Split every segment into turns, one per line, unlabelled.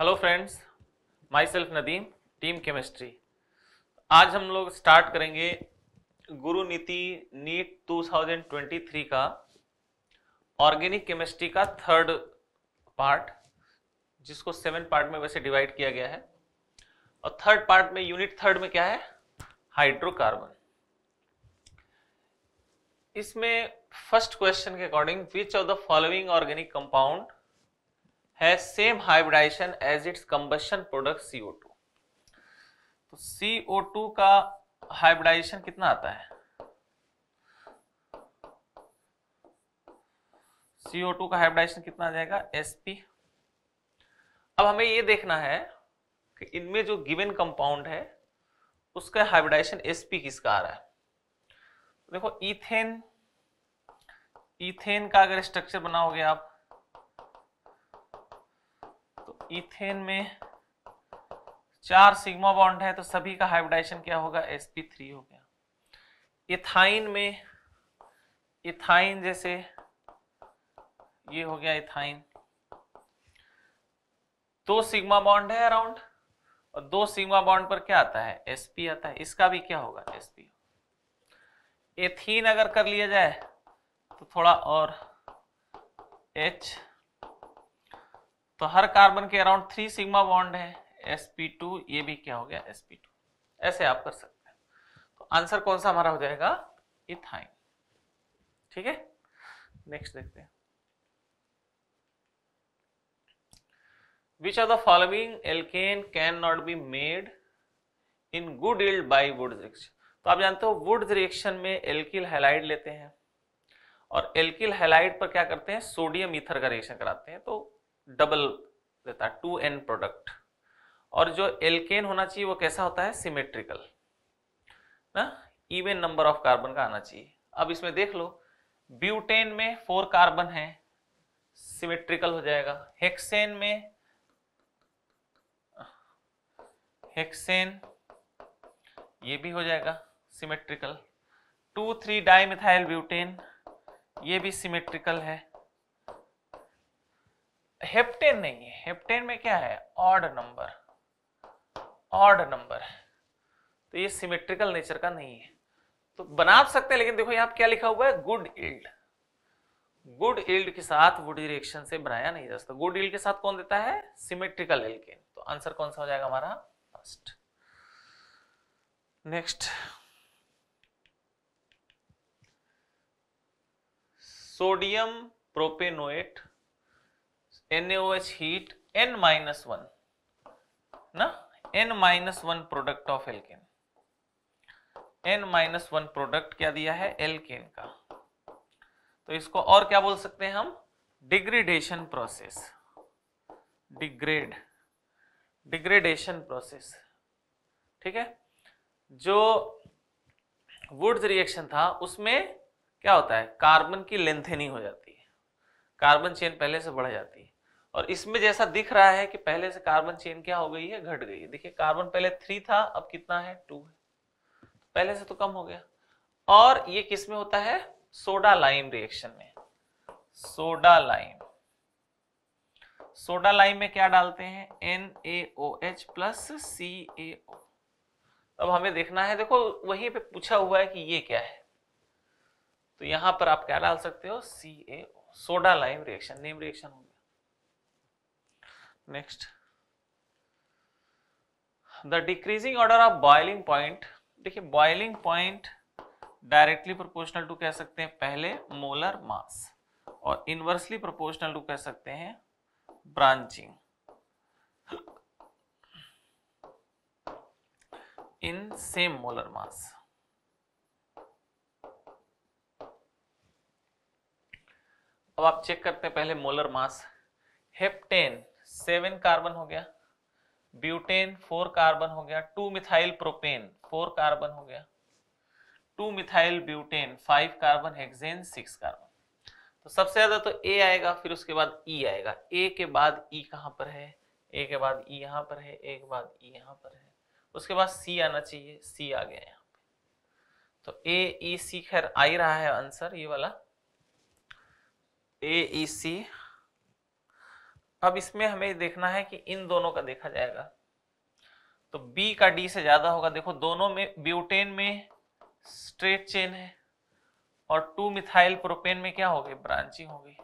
Hello friends myself Nadeem team chemistry आज हम लोग स्टार्ट करेंगे गुरु नीति नीट 2023 का ऑर्गेनिक केमिस्ट्री का थर्ड पार्ट जिसको सेवन पार्ट में वैसे डिवाइड किया गया है और थर्ड पार्ट में यूनिट थर्ड में क्या है हाइड्रोकार्बन इसमें फर्स्ट क्वेश्चन के according which of the following organic compound है same hybridization as its combustion product CO two तो सीओ टू का हाइब्रिडाइजेशन कितना आता है सीओ टू का हाइब्रिडाइजेशन कितना आ जाएगा पी अब हमें ये देखना है कि इनमें जो गिवन कंपाउंड है उसका हाइब्रिडाइजेशन एसपी किसका आ रहा है देखो इथेन इथेन का अगर स्ट्रक्चर बनाओगे आप इथेन में चार सिग्मा बॉन्ड है तो सभी का हाइब्रिडाइजेशन क्या होगा sp3 हो गया इथाइन में इथाइन जैसे ये हो गया इथाइन दो सिग्मा बॉन्ड है अराउंड और दो सिग्मा बॉन्ड पर क्या आता है sp आता है इसका भी क्या होगा sp एथीन अगर कर लिया जाए तो थोड़ा और एच तो हर कार्बन के अराउंड थ्री सिग्मा बॉन्ड है sp2 ये भी क्या हो गया sp2 ऐसे आप कर सकते हैं तो आंसर कौन सा हमारा हो जाएगा इथाइन ठीक है नेक्स्ट देखते हैं which are the following alkane can not be made in good yield by वुड रिएक्शन तो आप जानते हो वुड रिएक्शन में एल्किल हेलाइड लेते हैं और एल्किल हेलाइड पर क्या करते हैं सोडियम ईथर का रिएक्शन कराते हैं तो डबल रहता है टू एन प्रोडक्ट और जो एल्केन होना चाहिए वो कैसा होता है सिमेट्रिकल ना इवन नंबर ऑफ कार्बन का आना चाहिए अब इसमें देख लो ब्यूटेन में फोर कार्बन है सिमेट्रिकल हो जाएगा हेक्सेन में हेक्सेन ये भी हो जाएगा symmetrical two three dimethyl butane ये भी सिमेट्रिकल है हेप्टेन नहीं है हेप्टेन में क्या है ऑड नंबर ऑड नंबर तो ये सिमेट्रिकल नेचर का नहीं है तो बना तो सकते हैं लेकिन देखो यहां क्या लिखा हुआ है गुड इल्ड गुड इल्ड के साथ वुड रिएक्शन से बनाया नहीं जा सकता गुड इल्ड के साथ कौन देता है सिमेट्रिकल एल्केन तो आंसर कौन सा हो जाएगा हमारा first next sodium propanoate NaOH heat n minus 1 ना n minus 1 product of alkane n minus one product क्या दिया है एल्केन का तो इसको और क्या बोल सकते हैं हम degradation process degrade degradation process ठीक है जो वुड्स रिएक्शन था उसमें क्या होता है कार्बन की लेंथेनिंग हो जाती है कार्बन चेन पहले से बढ़ जाती है और इसमें जैसा दिख रहा है कि पहले से कार्बन चेन क्या हो गई है घट गई है देखिए कार्बन पहले थ्री था अब कितना है टू है पहले से तो कम हो गया और ये किस में होता है सोडा लाइम रिएक्शन में सोडा लाइम सोडा लाइम में क्या डालते हैं N A O H plus C A O अब हमें देखना है देखो वहीं पे पूछा हुआ है कि ये क्या है तो यहां पर आप क्या डाल सकते हो C A soda lime reaction name reaction होगा next the decreasing order of boiling point देखिए boiling point directly proportional to कह सकते हैं पहले मोलर मास और इनवर्सली प्रोपोर्शनल टू कह सकते हैं branching in same molar mass अब आप चेक करते हैं पहले molar mass heptane seven carbon हो गया ब्यूटेन फोर कार्बन हो गया two methyl propane four carbon हो गया two methyl butane five carbon hexane six carbon तो सबसे ज्यादा तो ए आएगा फिर उसके बाद ई e आएगा ए के बाद ई e कहाँ पर है ए के बाद ई e यहाँ पर है ए के बाद ई e यहाँ पर है उसके बाद सी आना चाहिए सी आ गया यहाँ पे तो ए ई सी खैर आ ही रहा है आंसर ये वाला ए ई सी अब इसमें हमें देखना है कि इन दोनों का देखा जाएगा तो बी का डी से ज्यादा होगा देखो दोनों में ब्यूटेन में स्ट्रेट चेन है और टू मिथाइल प्रोपेन में क्या होगी ब्रांचिंग होगी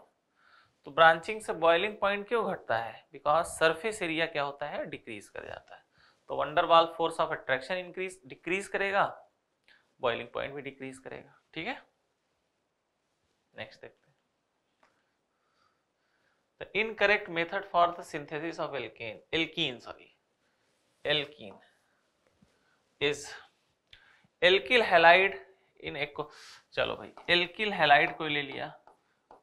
तो ब्रांचिंग से बॉइलिंग पॉइंट क्यों घटता है बिकॉज सरफेस एरिया क्या होता है डिक्रीज कर जाता है तो van der Waals force of attraction increase decrease करेगा बॉइलिंग पॉइंट भी डिक्रीज करेगा ठीक है नेक्स्ट देखते the incorrect method for the synthesis of alkane alkene sorry alkene is alkyl halide in एक्को चलो भाई एल्किल हेलाइड को ले लिया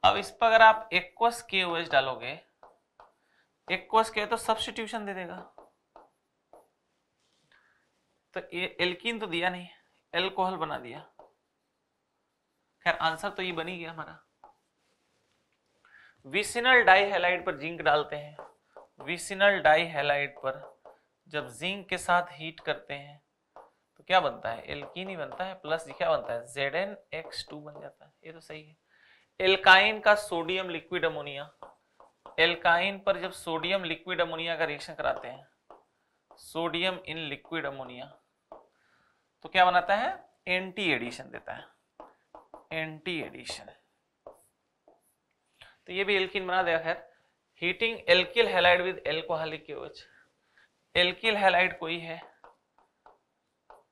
अब इस पर अगर आप एक्वस के ओएच डालोगे एक्वस के तो सब्सटीट्यूशन दे देगा तो एल्किन तो दिया नहीं एल्कोहल बना दिया खैर आंसर तो ये बनी गया हमारा विसिनल डाई हेलाइड पर जिंक डालते हैं विसिनल डाई हेलाइड पर जब जिंक के साथ हीट करते हैं तो क्या बनता है एल्किन ही बनता है प्लस क्या बनता है जेड एन एक्स टू बन जाता है ये तो सही है एल्काइन का सोडियम लिक्विड अमोनिया एल्काइन पर जब सोडियम लिक्विड अमोनिया का रिएक्शन कराते हैं सोडियम इन लिक्विड अमोनिया तो क्या बनाता है एंटी एडिशन देता है एंटी एडिशन तो ये भी एल्किन बना देगा खैर heating alkyl halide with alcoholic alkyl halide कोई है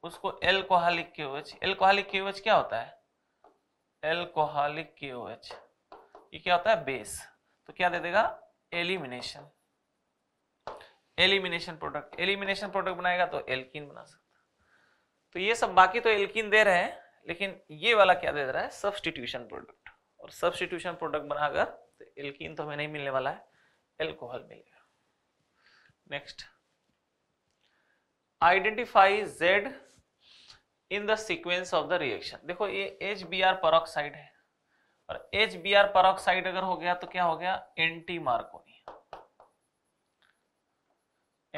उसको एल्कोहलिक क्यूएच एल्कोहलिक क्यूएच क्या होता है एल्कोहलिक क्यूएच ये क्या होता है बेस तो क्या दे देगा elimination elimination product elimination product बनाएगा तो एल्किन बना सकता तो ये सब बाकी तो एल्किन दे रहे हैं लेकिन ये वाला क्या दे रहा है सब्सटीट्यूशन प्रोडक्ट और सब्सटीट्यूशन प्रोडक्ट बनाकर तो एल्किन तो हमें नहीं मिलने वाला है एल्कोहल मिलेगा next identify Z in the sequence of the reaction देखो ये एच बी आर परोक्साइड है और एच बी आर परोक्साइड अगर हो गया तो क्या हो गया एंटी मार्कोनी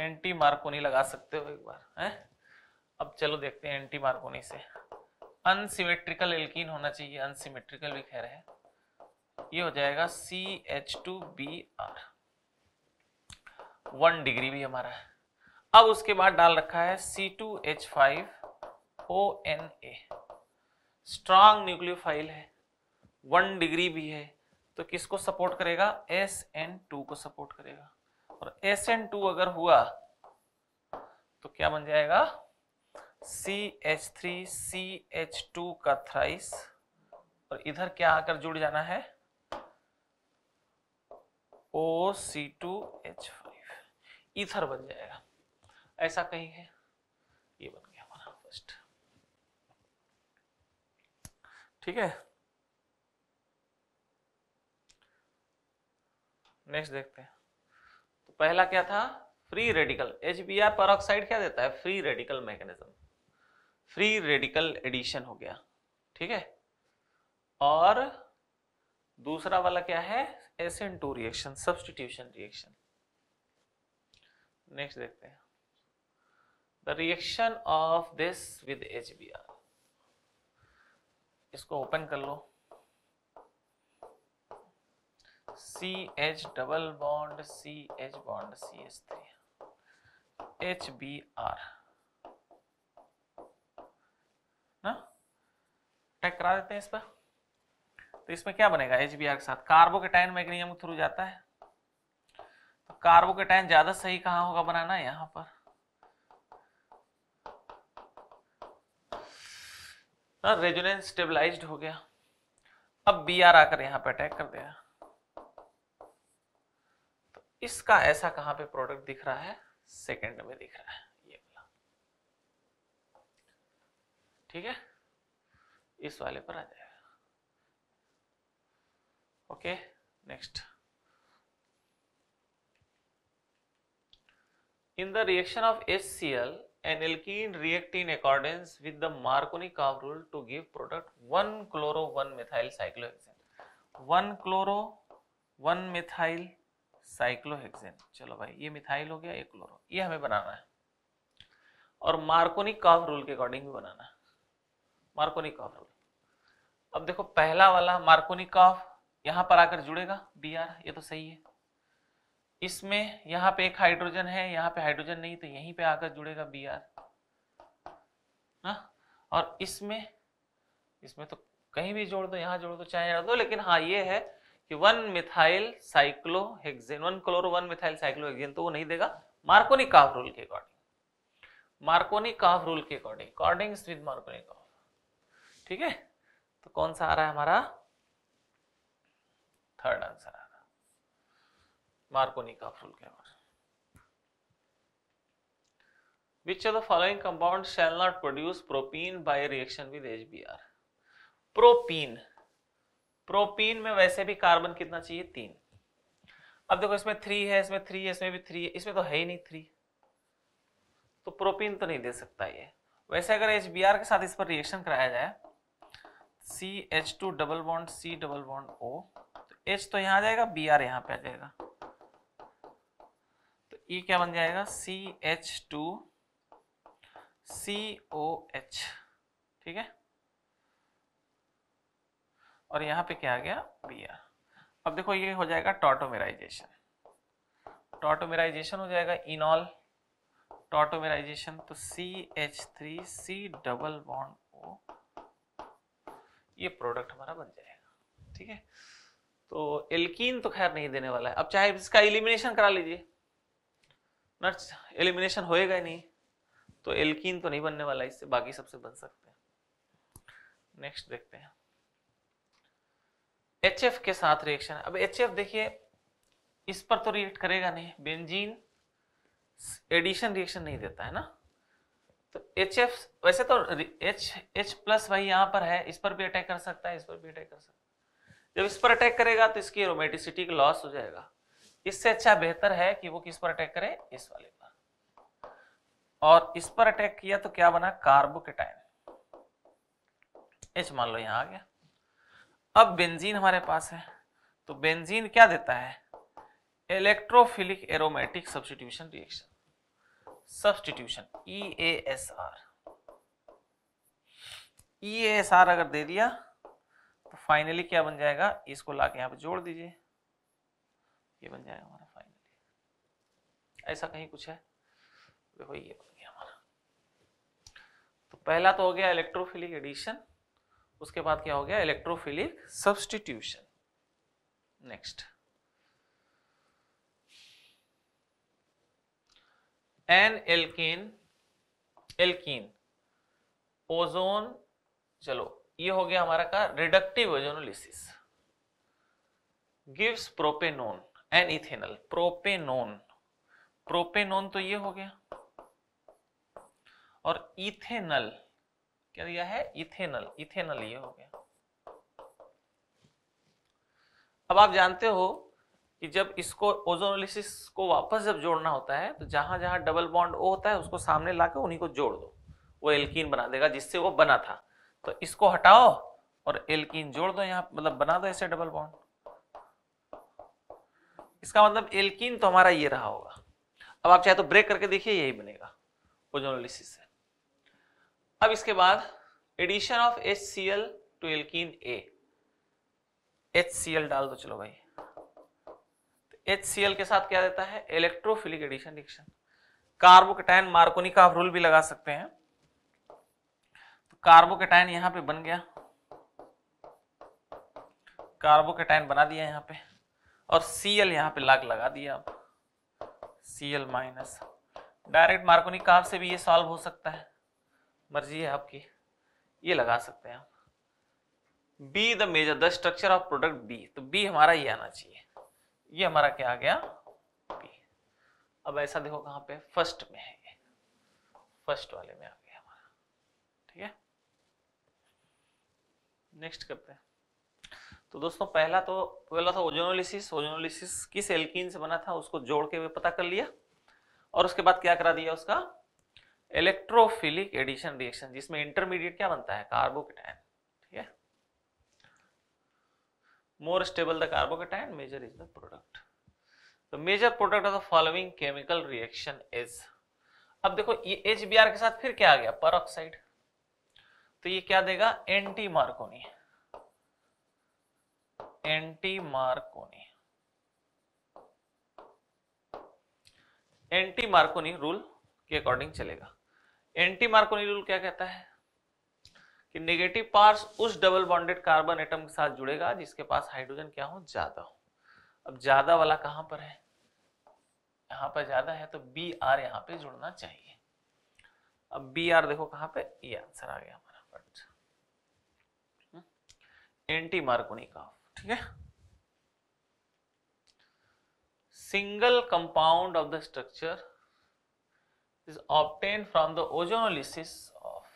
एंटी मार्कोनी लगा सकते हो एक बार है अब चलो देखते हैं एंटी मार्कोनी से अनसिमेट्रिकल एल्कीन होना चाहिए अनसिमेट्रिकल भी कह रहे हैं ये हो जाएगा C H two B R one degree भी हमारा है अब उसके बाद डाल रखा है C two H five O N A strong nucleophile है वन डिग्री भी है तो किसको सपोर्ट करेगा एस एन टू को सपोर्ट करेगा और एस एन टू अगर हुआ तो क्या बन जाएगा C H three C H two का थ्राइस और इधर क्या आकर जुड़ जाना है O C two H five ether बन जाएगा ऐसा कहीं है ये बन गया हमारा फर्स्ट ठीक है नेक्स्ट देखते हैं तो पहला क्या था free radical H B R पर क्या देता है free radical mechanism free radical addition हो गया ठीक है और दूसरा वाला क्या है S N two reaction substitution reaction next देखते हैं the reaction of this with H इसको ओपन कर लो C H double bond C H bond C H three H B R ना टैक करा देते हैं इस पर तो इसमें क्या बनेगा एच के साथ कार्बोकेटाइन मैग्नियम के थ्रू जाता है तो कार्बोकेटाइन ज्यादा सही कहा होगा बनाना यहां पर रेजोनेंस हाँ, हो गया अब बी आर आकर यहां पर अटैक कर दिया तो इसका ऐसा कहां पे प्रोडक्ट दिख रहा है सेकंड में दिख रहा है ये वाला ठीक है इस वाले पर आ जाए okay next in the reaction of HCl an alkene react in accordance with the Markovnikov rule to give product 1 chloro 1 methyl cyclohexane 1 chloro 1 methyl cyclohexane चलो भाई ये मिथाइल हो गया एक क्लोरो ये हमें बनाना है और मार्कोनिकॉव रूल के अकॉर्डिंग भी बनाना है मार्कोनिकॉव रूल अब देखो पहला वाला मार्कोनिकॉव यहां पर आकर जुड़ेगा बी आर ये तो सही है इसमें यहाँ पे एक हाइड्रोजन है यहाँ पे हाइड्रोजन नहीं तो यहीं पे आकर जुड़ेगा बी आर ना और इसमें इसमें तो कहीं भी जोड़ दो यहाँ जोड़ दो चाहे जोड़ दो लेकिन हाँ ये है कि one methyl cyclo one chloro one methyl cyclo तो वो नहीं देगा मार्कोनी काफ रूल के अकॉर्डिंग मार्कोनी काफ रूल के according according with Markovnikov ठीक है तो कौन सा आ रहा है हमारा थर्ड आंसर आ रहा मार्कोनी का फुल कैमर which of the following compound shall not produce propene by reaction with HBr? Propene propene में वैसे भी कार्बन कितना चाहिए तीन अब देखो इसमें थ्री है इसमें थ्री है इसमें भी थ्री है इसमें तो है ही नहीं थ्री तो प्रोपीन तो नहीं दे सकता ये वैसे अगर एच के साथ इस पर रिएक्शन कराया जाए C H two double bond C double bond O H तो यहाँ आ जाएगा बी आर यहाँ पे आ जाएगा तो ई e क्या बन जाएगा C H two C O H ठीक है और यहाँ पे क्या आ गया बी आर अब देखो ये हो जाएगा टॉटोमेराइजेशन टॉटोमेराइजेशन हो जाएगा इनॉल टॉटोमेराइजेशन तो C H three C double bond O ये प्रोडक्ट हमारा बन जाएगा ठीक है तो एल्कीन तो खैर नहीं देने वाला है अब चाहे इसका एलिमिनेशन करा लीजिए नट्स एलिमिनेशन होएगा नहीं तो एल्कीन तो नहीं बनने वाला इससे बाकी सबसे बन सकते हैं नेक्स्ट देखते हैं एच के साथ रिएक्शन अब एच देखिए इस पर तो रिएक्ट करेगा नहीं बेंजीन एडिशन रिएक्शन नहीं देता है ना तो एच वैसे तो एच एच प्लस वही यहाँ पर है इस पर भी अटैक कर सकता है इस पर भी अटैक कर सकता है जब इस पर अटैक करेगा तो इसकी रोमेटिसिटी का लॉस हो जाएगा इससे अच्छा बेहतर है कि वो किस पर अटैक करे इस वाले पर और इस पर अटैक किया तो क्या बना कार्बोकेटाइन एच मान लो यहां आ गया अब बेंजीन हमारे पास है तो बेंजीन क्या देता है electrophilic aromatic substitution reaction substitution E A S R E A S R अगर दे दिया फाइनली क्या बन जाएगा इसको ला के यहाँ पर जोड़ दीजिए ये बन जाएगा हमारा फाइनली ऐसा कहीं कुछ है देखो ये बन गया हमारा तो पहला तो हो गया इलेक्ट्रोफिलिक एडिशन उसके बाद क्या हो गया electrophilic substitution next an alkene alkene ozone चलो ये हो गया हमारा का reductive ozonolysis gives propanone and ethanal propanone propanone तो ये हो गया और इथेनल क्या दिया है इथेनल इथेनल ये हो गया अब आप जानते हो कि जब इसको ओजोनोलिसिस को वापस जब जोड़ना होता है तो जहां जहां डबल बॉन्ड ओ होता है उसको सामने लाके उन्हीं को जोड़ दो वो एल्कीन बना देगा जिससे वो बना था तो इसको हटाओ और एल्किन जोड़ दो यहां मतलब बना दो ऐसे डबल बॉन्ड इसका मतलब एल्किन तो हमारा ये रहा होगा अब आप चाहे तो ब्रेक करके देखिए यही बनेगा ओजोनोलिसिस से अब इसके बाद addition of H C L to alkene ए एच सी एल डाल दो चलो भाई एच सी एल के साथ क्या देता है इलेक्ट्रोफिलिक एडिशन डिक्शन कार्बोकटैन मार्कोनी का आप रूल भी लगा सकते हैं कार्बोकेटाइन यहां पे बन गया कार्बोकेटाइन बना दिया यहाँ पे और Cl यहां पे लाग लगा दिया अब Cl माइनस डायरेक्ट मार्कोनी कार्ब से भी ये सॉल्व हो सकता है मर्जी है आपकी ये लगा सकते हैं आप B the major the structure of product B तो बी हमारा ये आना चाहिए ये हमारा क्या आ गया बी अब ऐसा देखो कहां पे फर्स्ट में है ये फर्स्ट वाले में आप नेक्स्ट करते हैं तो दोस्तों पहला तो पहला था ओजोनोलिसिस ओजोनोलिसिस किस एल्किन से बना था उसको जोड़ के पता कर लिया और उसके बाद क्या करा दिया उसका इलेक्ट्रोफिलिक एडिशन रिएक्शन जिसमें इंटरमीडिएट क्या बनता है कार्बोकेटाइन ठीक है more stable the carbocation major is the product तो major product of the following chemical reaction is अब देखो ये एच के साथ फिर क्या आ गया पर ऑक्साइड तो ये क्या देगा anti Markovnikov anti Markovnikov anti Markovnikov rule के अकॉर्डिंग चलेगा एंटी मार्कोनी रूल क्या कहता है कि नेगेटिव पार्स उस डबल बॉन्डेड कार्बन एटम के साथ जुड़ेगा जिसके पास हाइड्रोजन क्या हो ज्यादा हो अब ज्यादा वाला कहां पर है यहां पर ज्यादा है तो बी आर यहां पर जुड़ना चाहिए अब बी आर देखो कहां पे ये आंसर आ गया हमारा एंटी का ठीक है single compound of the structure is obtain from the ozonolysis of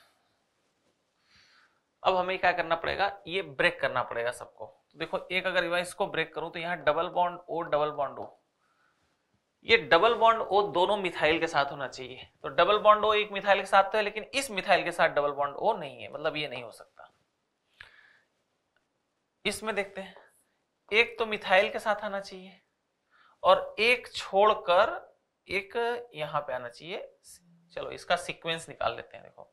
अब हमें क्या करना पड़ेगा ये ब्रेक करना पड़ेगा सबको तो देखो एक अगर इसको ब्रेक करूं तो यहां double bond O double bond O ये डबल बॉन्ड ओ दोनों मिथाइल के साथ होना चाहिए तो डबल बॉन्ड ओ एक मिथाइल के साथ तो है लेकिन इस मिथाइल के साथ डबल बॉन्ड ओ नहीं है मतलब ये नहीं हो सकता इसमें देखते हैं एक तो मिथाइल के साथ आना चाहिए और एक छोड़कर एक यहां पे आना चाहिए चलो इसका सीक्वेंस निकाल लेते हैं देखो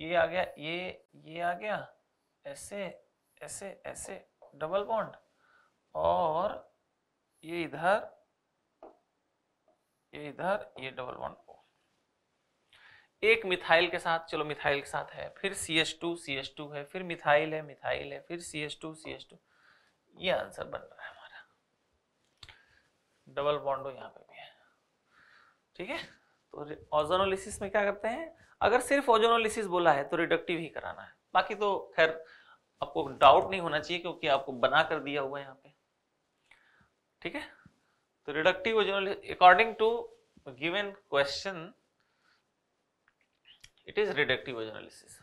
ये आ गया ये ये आ गया ऐसे ऐसे ऐसे डबल बॉन्ड और ये इधर ये इधर ये डबल बॉन्ड एक मिथाइल के साथ चलो मिथाइल के साथ है फिर C H two C H two है फिर मिथाइल है मिथाइल है फिर C H two C H two ये आंसर बन रहा है हमारा डबल बॉन्डो यहाँ पे भी है ठीक है तो ओजोनोलिसिस में क्या करते हैं अगर सिर्फ ओजोनोलिसिस बोला है तो रिडक्टिव ही कराना है बाकी तो खैर आपको डाउट नहीं होना चाहिए क्योंकि आपको बना कर दिया हुआ है यहाँ पे ठीक है तो reductive ozonolysis according to given question it is reductive analysis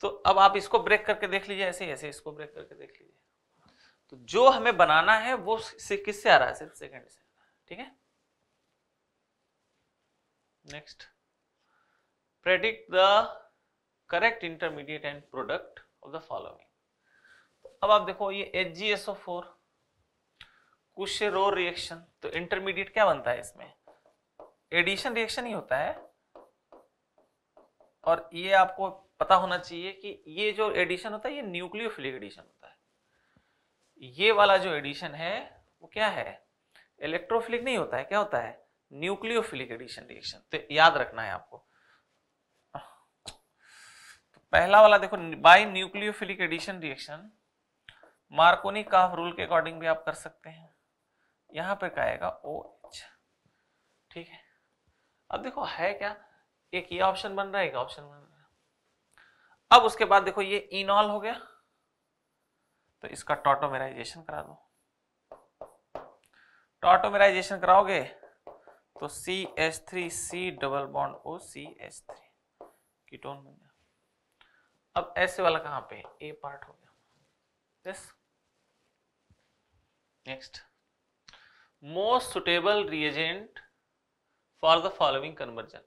तो अब आप इसको ब्रेक करके देख लीजिए ऐसे ऐसे इसको ब्रेक करके देख लीजिए तो जो हमें बनाना है वो किससे आ रहा है सिर्फ सेकेंड से ठीक है next predict the correct intermediate and product of the following अब आप देखो ये H G S O four कुछ रो रिएक्शन तो इंटरमीडिएट क्या बनता है इसमें एडिशन रिएक्शन ही होता है और ये आपको पता होना चाहिए कि ये जो एडिशन होता है ये न्यूक्लियोफिलिक एडिशन होता है ये वाला जो एडिशन है वो क्या है इलेक्ट्रोफिलिक नहीं होता है क्या होता है न्यूक्लियोफिलिक एडिशन रिएक्शन तो याद रखना है आपको तो पहला वाला देखो by nucleophilic addition reaction Markovnikov rule के अकॉर्डिंग भी आप कर सकते हैं यहां पर आएगा ओ एच ठीक है अब देखो है क्या एक ये ऑप्शन बन रहा है एक ऑप्शन बन रहा है अब उसके बाद देखो ये इनॉल हो गया तो इसका टॉटोमेराइजेशन करा दो टॉटोमेराइजेशन कराओगे तो C S three C double bond O C S three ketone बन गया अब ऐसे वाला कहां पे ए पार्ट हो गया yes next most suitable reagent for the following conversion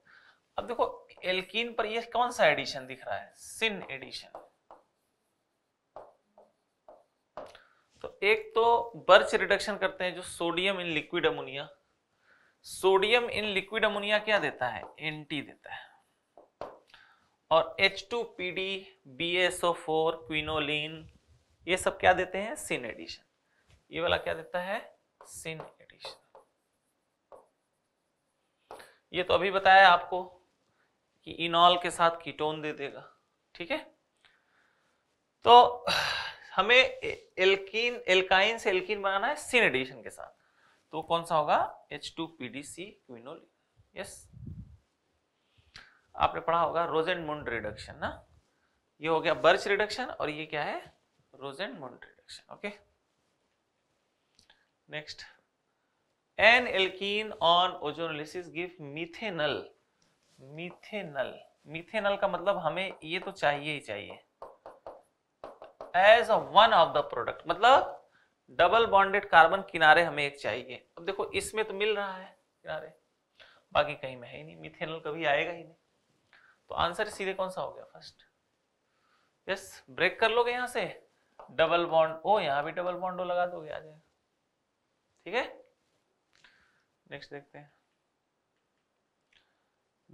अब देखो एल्कीन पर ये कौन सा एडिशन दिख रहा है सिन एडिशन तो एक तो बर्च रिडक्शन करते हैं जो sodium in liquid ammonia sodium in liquid ammonia क्या देता है एन देता है और H two P D B S O four quinoline ये सब क्या देते हैं सिन एडिशन ये वाला क्या देता है सिन एडिशन ये तो अभी बताया आपको कि इनॉल के साथ कीटोन दे देगा ठीक है तो हमें एल्किन एल्काइन से एल्किन बनाना है सिन एडिशन के साथ तो कौन सा होगा H two P D C quinoline yes आपने पढ़ा होगा रोजेंड मुंड रिडक्शन ना ये हो गया बर्च रिडक्शन और ये क्या है Rosenmund reduction okay next an alkene on ozonolysis give methanal methanal methanal का मतलब हमें ये तो चाहिए ही चाहिए as a one of the product मतलब डबल बॉन्डेड कार्बन किनारे हमें एक चाहिए अब देखो इसमें तो मिल रहा है किनारे बाकी कहीं में है ही नहीं मिथेनल कभी आएगा ही नहीं तो आंसर सीधे कौन सा हो गया फर्स्ट यस ब्रेक कर लोगे यहां से डबल बॉन्ड ओ यहां भी डबल बॉन्ड ओ लगा दोगे आ जाएगा ठीक है नेक्स्ट देखते हैं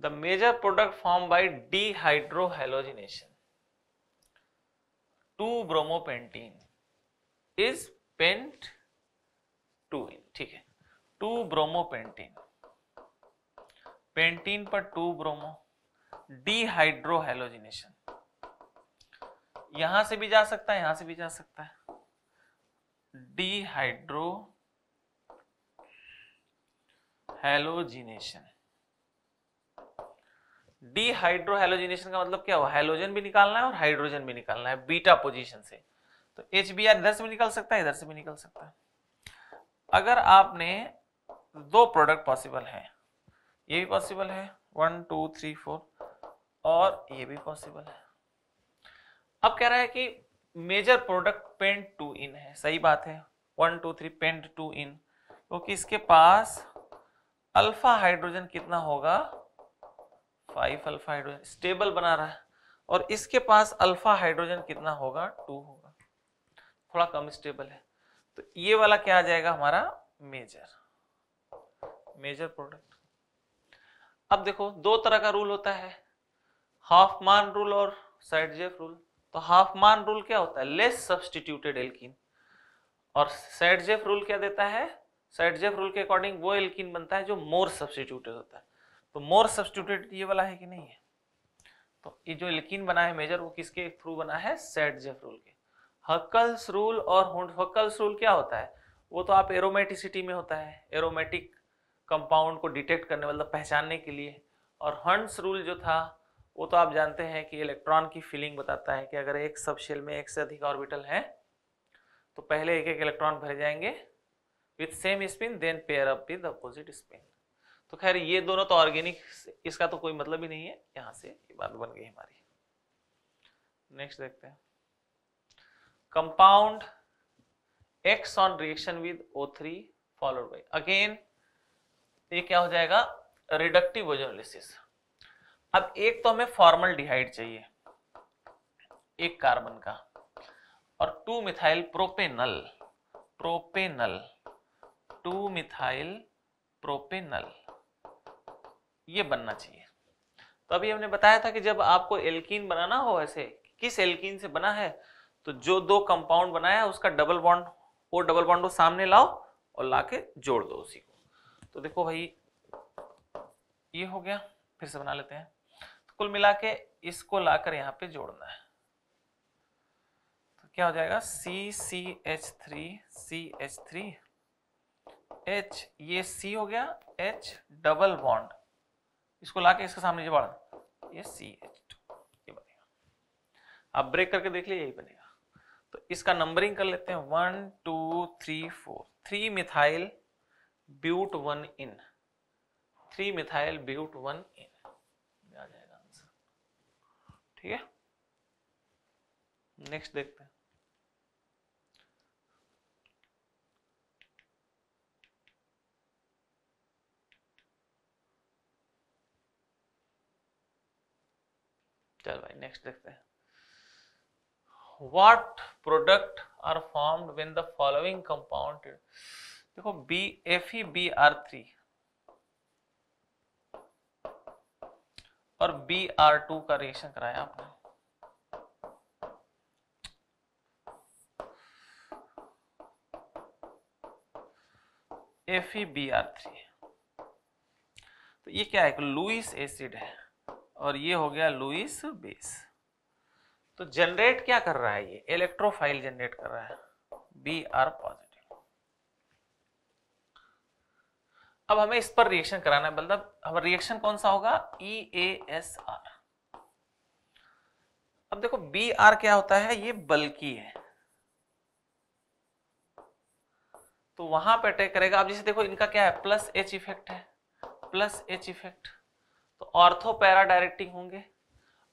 the major product form by dehydrohalogenation two bromopentene is pent two ene ठीक है टू ब्रोमोपेंटीन पेंटीन पर टू ब्रोमो डीहाइड्रोहेलोजिनेशन यहां से भी जा सकता है यहां से भी जा सकता है डीहाइड्रो हेलोजिनेशन डीहाइड्रोहैलोजिनेशन का मतलब क्या हुआ हेलोजन भी निकालना है और हाइड्रोजन भी निकालना है बीटा पोजीशन से तो एच बी आर इधर से भी निकल सकता है इधर से भी निकल सकता है अगर आपने दो प्रोडक्ट पॉसिबल है ये भी पॉसिबल है वन टू थ्री फोर और ये भी पॉसिबल है अब कह रहा है कि major product pent two ene है सही बात है one two three pent two ene क्योंकि इसके पास अल्फा हाइड्रोजन कितना होगा फाइव अल्फा हाइड्रोजन स्टेबल बना रहा है और इसके पास अल्फा हाइड्रोजन कितना होगा टू होगा थोड़ा कम स्टेबल है तो ये वाला क्या आ जाएगा हमारा मेजर मेजर प्रोडक्ट अब देखो दो तरह का रूल होता है हाफ मान रूल और साइड जेफ रूल तो हाफ मान रूल क्या होता है लेस सब्सटीट्यूटेड एल्किन और साइड जेफ रूल क्या देता है साइड जेफ रूल के अकॉर्डिंग वो एल्किन बनता है जो मोर सब्सटीट्यूटेड होता है तो मोर सब्सटीट्यूटेड ये वाला है कि नहीं है तो ये जो लिकिन बना है मेजर वो किसके थ्रू बना है सेट जेफ रूल के हकल्स रूल और हकल्स रूल क्या होता है वो तो आप एरोमेटिसिटी में होता है एरोमेटिक कंपाउंड को डिटेक्ट करने मतलब पहचानने के लिए और हंड्स रूल जो था वो तो आप जानते हैं कि इलेक्ट्रॉन की फीलिंग बताता है कि अगर एक सब शेल में एक से अधिक ऑर्बिटल है तो पहले एक एक इलेक्ट्रॉन भरे जाएंगे with same spin then pair up with opposite spin तो खैर ये दोनों तो ऑर्गेनिक इसका तो कोई मतलब ही नहीं है यहां से ये बात बन गई हमारी नेक्स्ट देखते हैं compound X on reaction with O three followed by again ये क्या हो जाएगा रिडक्टिव ओजोनोलिसिस अब एक तो हमें फॉर्मल डिहाइड चाहिए एक कार्बन का और two methyl propanal propanal two methyl propanal ये बनना चाहिए तो अभी हमने बताया था कि जब आपको एल्कीन बनाना हो ऐसे किस एल्कीन से बना है तो जो दो कंपाउंड बनाया है उसका डबल बॉन्ड वो डबल बॉन्ड को सामने लाओ और लाके जोड़ दो उसी को तो देखो भाई ये हो गया फिर से बना लेते हैं तो कुल मिला के इसको लाकर यहाँ पे जोड़ना है तो क्या हो जाएगा C C H three C H three H ये सी हो गया एच डबल बॉन्ड इसको लाके इसके सामने जब बढ़ा ये सी एच टू ये बनेगा आप ब्रेक करके देख लीजिए यही बनेगा तो इसका नंबरिंग कर लेते हैं one two three four three methyl but one ene three methyl but one ene आ जाएगा आंसर ठीक है नेक्स्ट देखते हैं चल भाई नेक्स्ट देखते हैं what product are formed when the following compound देखो B F B R three और बी आर टू का रिएक्शन कराया आपने एफ बी आर थ्री तो ये क्या है लुइस एसिड है और ये हो गया लुइस बेस तो जनरेट क्या कर रहा है ये इलेक्ट्रोफाइल जनरेट कर रहा है बी आर पॉजिटिव अब हमें इस पर रिएक्शन कराना है मतलब हमारा रिएक्शन कौन सा होगा ई ए एस आर अब देखो बी आर क्या होता है ये बल्कि है तो वहां पे अटैक करेगा अब जैसे देखो इनका क्या है प्लस एच इफेक्ट है plus H effect ortho para directing होंगे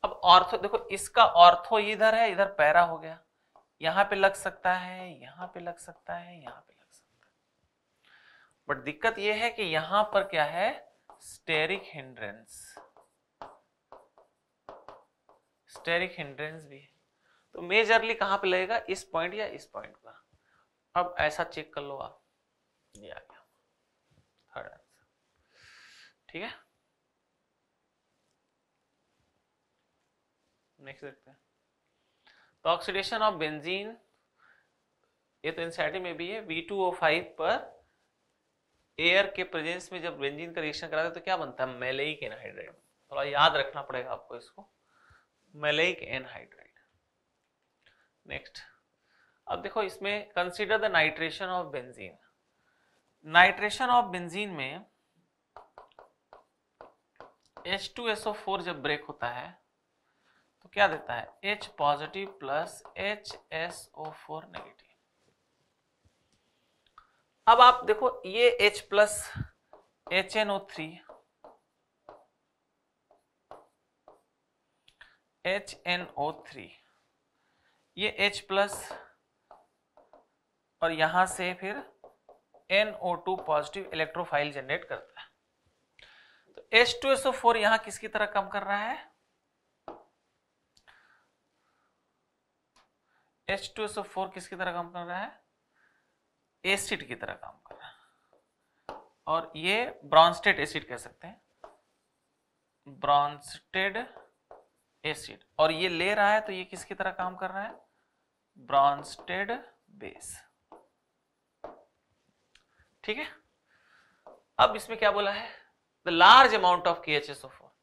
अब ऑर्थो देखो इसका ऑर्थो इधर है इधर पैरा हो गया यहां पे लग सकता है यहां पे लग सकता है यहां पे लग सकता है बट दिक्कत यह है कि यहां पर क्या है स्टेरिक हिंड्रेंस स्टेरिक हिंड्रेंस भी है तो मेजरली कहां पे लगेगा इस पॉइंट या इस पॉइंट पर अब ऐसा चेक कर लो आप ये आ गया थर्ड आंसर ठीक है नेक्स्ट देखते हैं तो ऑक्सीडेशन ऑफ बेंजीन ये तो इनसाइटी में भी है वी टू ओ फाइव पर एयर के प्रेजेंस में जब बेंजीन का रिएक्शन कराते हैं तो क्या बनता है मेलेक एनहाइड्राइड थोड़ा याद रखना पड़ेगा आपको इसको मेलेक एनहाइड्राइड नेक्स्ट अब देखो इसमें consider the nitration of benzene nitration of benzene में H2SO4 जब ब्रेक होता है क्या देता है H positive plus H S O four negative अब आप देखो ये H plus H N O three H N O three ये H प्लस और यहां से फिर NO2 पॉजिटिव इलेक्ट्रोफाइल जनरेट करता है तो H2SO4 यहां किसकी तरह कम कर रहा है एच टू एस फोर किसकी तरह काम कर रहा है एसिड की तरह काम कर रहा है और ये ब्रॉन्स्टेड एसिड कह सकते हैं ब्रॉन्स्टेड एसिड और ये ले रहा है तो ये किसकी तरह काम कर रहा है ब्रॉन्स्टेड बेस ठीक है अब इसमें क्या बोला है the large amount of K H S O four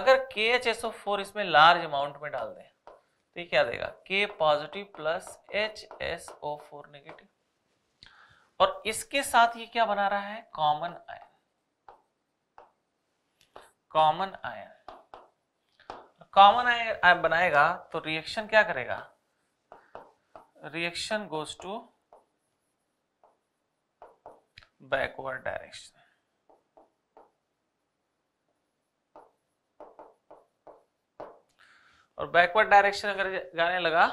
अगर K H S O four इसमें लार्ज अमाउंट में डाल दें तो ये क्या देगा K positive plus H S O four negative और इसके साथ ये क्या बना रहा है common ion common ion common ion बनाएगा तो रिएक्शन क्या करेगा reaction goes to backward direction और बैकवर्ड डायरेक्शन अगर जाने लगा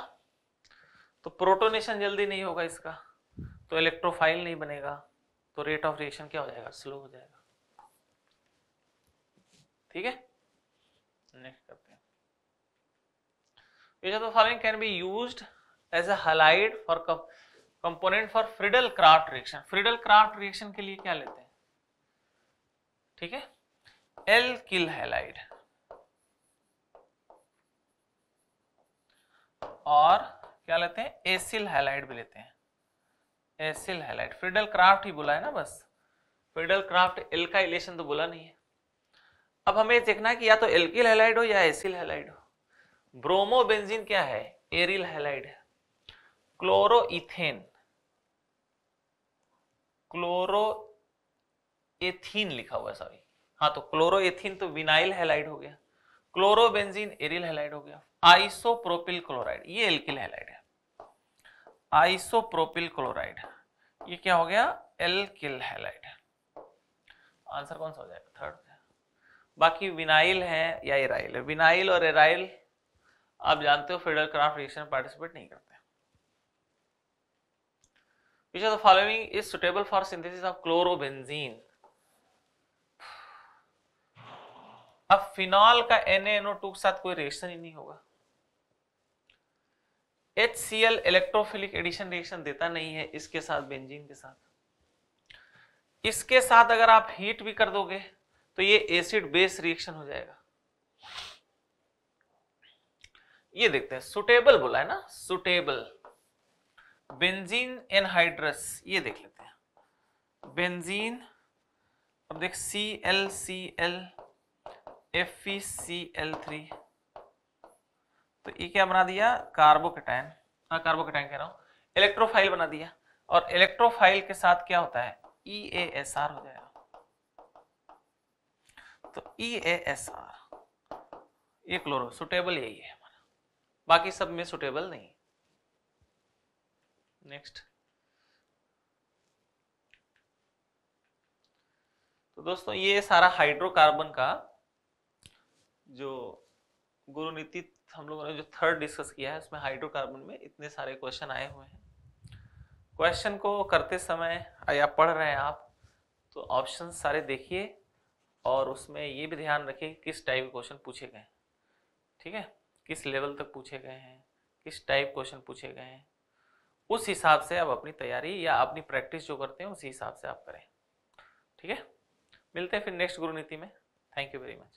तो प्रोटोनेशन जल्दी नहीं होगा इसका तो इलेक्ट्रोफाइल नहीं बनेगा तो रेट ऑफ रिएक्शन क्या हो जाएगा स्लो हो जाएगा ठीक है नेक्स्ट करते हैं which of the following can be used as a halide for component for Friedel Craft reaction Friedel के लिए क्या लेते हैं ठीक है एल किल हैलाइड और क्या लेते हैं एसिल हैलाइड भी लेते हैं एसिल हैलाइड फ्रिडल क्राफ्ट ही बोला है ना बस फ्रिडल क्राफ्ट एल्काइलेशन तो बोला नहीं है अब हमें देखना है कि या तो एल्किल हैलाइड हो या एसिल हैलाइड हो ब्रोमोबेंजीन क्या है एरिल हैलाइड है क्लोरोइथेन क्लोरोएथीन लिखा हुआ है सॉरी हाँ तो क्लोरोएथीन तो विनाइल हैलाइड हो गया क्लोरोबेंजीन एरिल हैलाइड हो गया आइसोप्रोपिल क्लोराइड ये एल्किल हैलाइड है आइसोप्रोपिल क्लोराइड ये क्या हो गया एल्किल हैलाइड आंसर कौन सा हो जाएगा थर्ड बाकी विनाइल है या एराइल है विनाइल और एराइल आप जानते हो फेडरल क्राफ्ट रिएक्शन पार्टिसिपेट नहीं करते which the following is suitable for synthesis of chlorobenzene अब फिनॉल का एन के साथ कोई रिएक्शन ही नहीं होगा H C L electrophilic addition reaction देता नहीं है इसके साथ बेंजीन के साथ इसके साथ अगर आप हीट भी कर दोगे तो ये एसिड बेस रिएक्शन हो जाएगा ये देखते हैं सुटेबल बोला है ना सुटेबल बेंजीन एनहाइड्रस ये देख लेते हैं बेंजीन अब देख C L C L F C L three तो ये क्या बना दिया कार्बोकेटाइन हाँ कार्बोकेटाइन कह रहा हूँ इलेक्ट्रोफाइल बना दिया और इलेक्ट्रोफाइल के साथ क्या होता है ई ए एस आर हो जाएगा तो ई ए एस आर ये क्लोरो सुटेबल यही है हमारा बाकी सब में सुटेबल नहीं नेक्स्ट तो दोस्तों ये सारा हाइड्रोकार्बन का जो गुरुनीति हम लोगों ने जो थर्ड डिस्कस किया है उसमें हाइड्रोकार्बन में इतने सारे क्वेश्चन आए हुए हैं क्वेश्चन को करते समय या पढ़ रहे हैं आप तो ऑप्शन सारे देखिए और उसमें ये भी ध्यान रखिए कि किस टाइप के क्वेश्चन पूछे गए हैं ठीक है किस लेवल तक पूछे गए हैं किस टाइप क्वेश्चन पूछे गए हैं उस हिसाब से आप अपनी तैयारी या अपनी प्रैक्टिस जो करते हैं उसी हिसाब से आप करें ठीक है मिलते हैं फिर नेक्स्ट गुरु नीति में थैंक यू वेरी मच